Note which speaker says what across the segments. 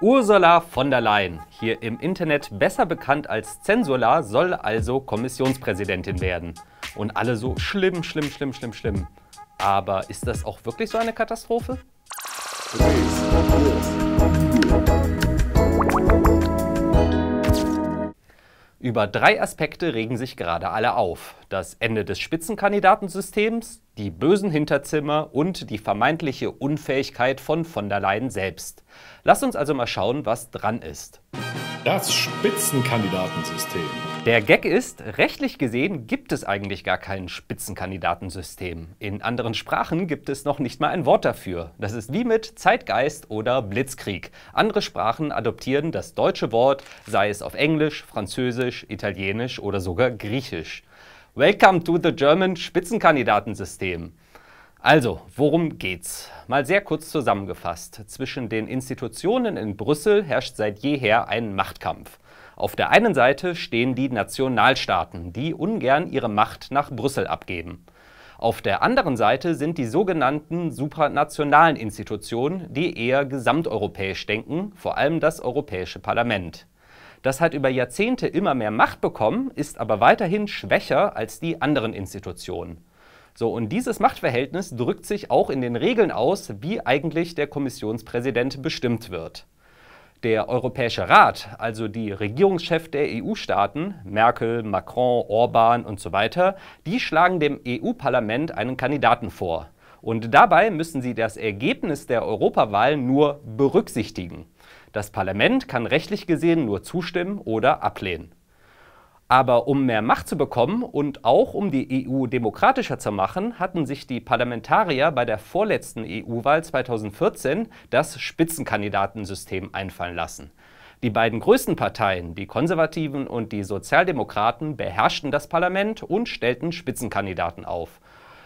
Speaker 1: Ursula von der Leyen, hier im Internet besser bekannt als Zensula, soll also Kommissionspräsidentin werden. Und alle so schlimm, schlimm, schlimm, schlimm, schlimm. Aber ist das auch wirklich so eine Katastrophe? Über drei Aspekte regen sich gerade alle auf. Das Ende des Spitzenkandidatensystems, die bösen Hinterzimmer und die vermeintliche Unfähigkeit von von der Leyen selbst. Lass uns also mal schauen, was dran ist. Das Spitzenkandidatensystem. Der Gag ist, rechtlich gesehen gibt es eigentlich gar kein Spitzenkandidatensystem. In anderen Sprachen gibt es noch nicht mal ein Wort dafür. Das ist wie mit Zeitgeist oder Blitzkrieg. Andere Sprachen adoptieren das deutsche Wort, sei es auf Englisch, Französisch, Italienisch oder sogar Griechisch. Welcome to the German Spitzenkandidatensystem. Also, worum geht's? Mal sehr kurz zusammengefasst. Zwischen den Institutionen in Brüssel herrscht seit jeher ein Machtkampf. Auf der einen Seite stehen die Nationalstaaten, die ungern ihre Macht nach Brüssel abgeben. Auf der anderen Seite sind die sogenannten supranationalen Institutionen, die eher gesamteuropäisch denken, vor allem das Europäische Parlament. Das hat über Jahrzehnte immer mehr Macht bekommen, ist aber weiterhin schwächer als die anderen Institutionen. So, und dieses Machtverhältnis drückt sich auch in den Regeln aus, wie eigentlich der Kommissionspräsident bestimmt wird. Der Europäische Rat, also die Regierungschef der EU-Staaten, Merkel, Macron, Orban und so weiter, die schlagen dem EU-Parlament einen Kandidaten vor. Und dabei müssen sie das Ergebnis der Europawahl nur berücksichtigen. Das Parlament kann rechtlich gesehen nur zustimmen oder ablehnen. Aber um mehr Macht zu bekommen und auch um die EU demokratischer zu machen, hatten sich die Parlamentarier bei der vorletzten EU-Wahl 2014 das Spitzenkandidatensystem einfallen lassen. Die beiden größten Parteien, die Konservativen und die Sozialdemokraten, beherrschten das Parlament und stellten Spitzenkandidaten auf.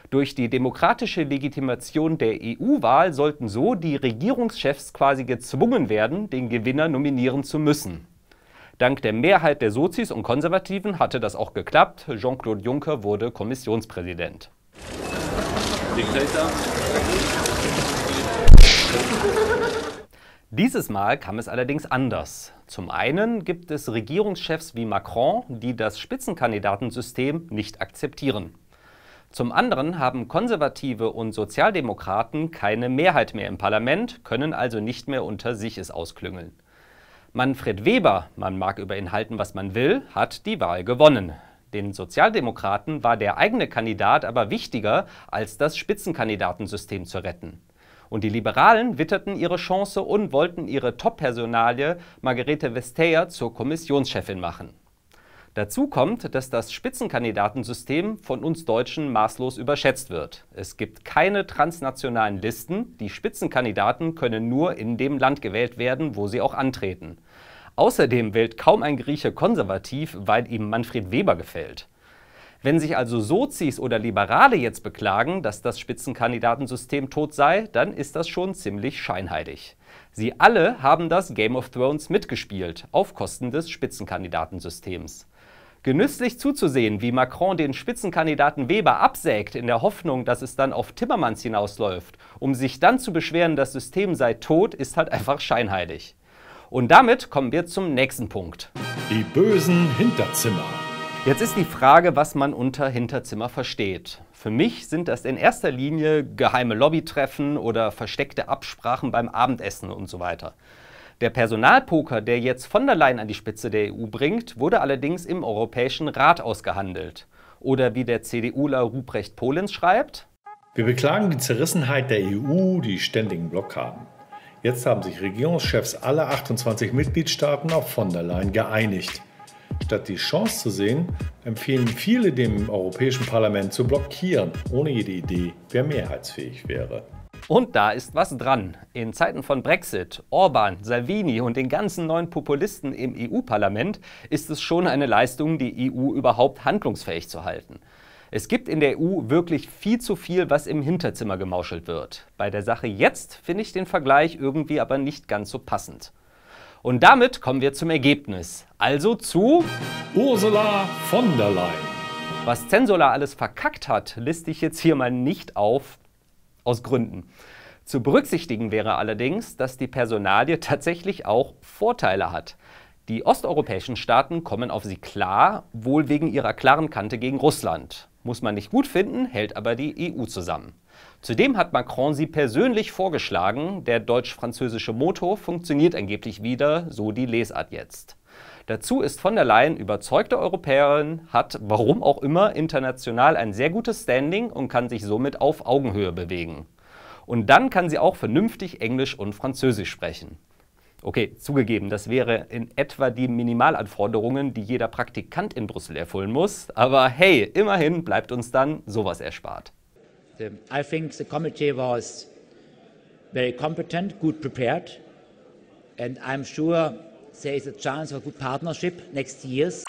Speaker 1: Durch die demokratische Legitimation der EU-Wahl sollten so die Regierungschefs quasi gezwungen werden, den Gewinner nominieren zu müssen. Dank der Mehrheit der Sozis und Konservativen hatte das auch geklappt. Jean-Claude Juncker wurde Kommissionspräsident. Dieses Mal kam es allerdings anders. Zum einen gibt es Regierungschefs wie Macron, die das Spitzenkandidatensystem nicht akzeptieren. Zum anderen haben Konservative und Sozialdemokraten keine Mehrheit mehr im Parlament, können also nicht mehr unter sich es ausklüngeln. Manfred Weber, man mag über ihn halten, was man will, hat die Wahl gewonnen. Den Sozialdemokraten war der eigene Kandidat aber wichtiger, als das Spitzenkandidatensystem zu retten. Und die Liberalen witterten ihre Chance und wollten ihre Top-Personalie Margarete Vestager zur Kommissionschefin machen. Dazu kommt, dass das Spitzenkandidatensystem von uns Deutschen maßlos überschätzt wird. Es gibt keine transnationalen Listen, die Spitzenkandidaten können nur in dem Land gewählt werden, wo sie auch antreten. Außerdem wählt kaum ein Grieche konservativ, weil ihm Manfred Weber gefällt. Wenn sich also Sozis oder Liberale jetzt beklagen, dass das Spitzenkandidatensystem tot sei, dann ist das schon ziemlich scheinheilig. Sie alle haben das Game of Thrones mitgespielt, auf Kosten des Spitzenkandidatensystems. Genüsslich zuzusehen, wie Macron den Spitzenkandidaten Weber absägt, in der Hoffnung, dass es dann auf Timmermans hinausläuft, um sich dann zu beschweren, das System sei tot, ist halt einfach scheinheilig. Und damit kommen wir zum nächsten Punkt. Die bösen Hinterzimmer. Jetzt ist die Frage, was man unter Hinterzimmer versteht. Für mich sind das in erster Linie geheime Lobbytreffen oder versteckte Absprachen beim Abendessen und so weiter. Der Personalpoker, der jetzt von der Leyen an die Spitze der EU bringt, wurde allerdings im Europäischen Rat ausgehandelt. Oder wie der CDUler Ruprecht Polenz schreibt, wir beklagen die Zerrissenheit der EU, die ständigen Blockaden. Jetzt haben sich Regierungschefs aller 28 Mitgliedstaaten auf von der Leyen geeinigt. Statt die Chance zu sehen, empfehlen viele dem Europäischen Parlament zu blockieren, ohne jede Idee, wer mehrheitsfähig wäre. Und da ist was dran. In Zeiten von Brexit, Orban, Salvini und den ganzen neuen Populisten im EU-Parlament ist es schon eine Leistung, die EU überhaupt handlungsfähig zu halten. Es gibt in der EU wirklich viel zu viel, was im Hinterzimmer gemauschelt wird. Bei der Sache jetzt finde ich den Vergleich irgendwie aber nicht ganz so passend. Und damit kommen wir zum Ergebnis. Also zu Ursula von der Leyen. Was Zensola alles verkackt hat, liste ich jetzt hier mal nicht auf, aus Gründen. Zu berücksichtigen wäre allerdings, dass die Personalie tatsächlich auch Vorteile hat. Die osteuropäischen Staaten kommen auf sie klar, wohl wegen ihrer klaren Kante gegen Russland muss man nicht gut finden, hält aber die EU zusammen. Zudem hat Macron sie persönlich vorgeschlagen, der deutsch-französische Motor funktioniert angeblich wieder, so die Lesart jetzt. Dazu ist von der Leyen überzeugte Europäerin, hat warum auch immer international ein sehr gutes Standing und kann sich somit auf Augenhöhe bewegen. Und dann kann sie auch vernünftig Englisch und Französisch sprechen. Okay, zugegeben, das wäre in etwa die Minimalanforderungen, die jeder Praktikant in Brüssel erfüllen muss. Aber hey, immerhin bleibt uns dann sowas erspart. I think the committee was very competent, good prepared, and I'm sure there is a chance for good partnership next years.